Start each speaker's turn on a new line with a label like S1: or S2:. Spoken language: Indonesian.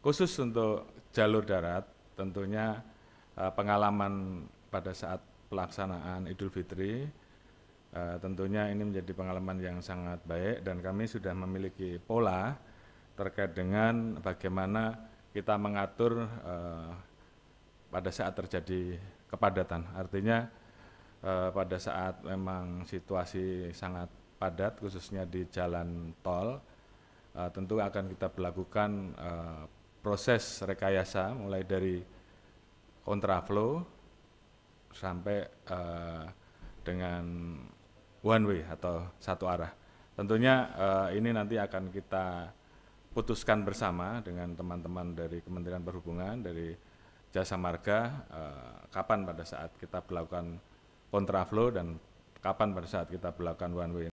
S1: Khusus untuk jalur darat, tentunya uh, pengalaman pada saat pelaksanaan Idul Fitri uh, tentunya ini menjadi pengalaman yang sangat baik dan kami sudah memiliki pola terkait dengan bagaimana kita mengatur uh, pada saat terjadi kepadatan. Artinya uh, pada saat memang situasi sangat padat khususnya di jalan tol uh, tentu akan kita berlakukan uh, proses rekayasa mulai dari kontraflow sampai uh, dengan one way atau satu arah. Tentunya uh, ini nanti akan kita putuskan bersama dengan teman-teman dari Kementerian Perhubungan, dari Jasa Marga, uh, kapan pada saat kita melakukan kontraflow dan kapan pada saat kita melakukan one way.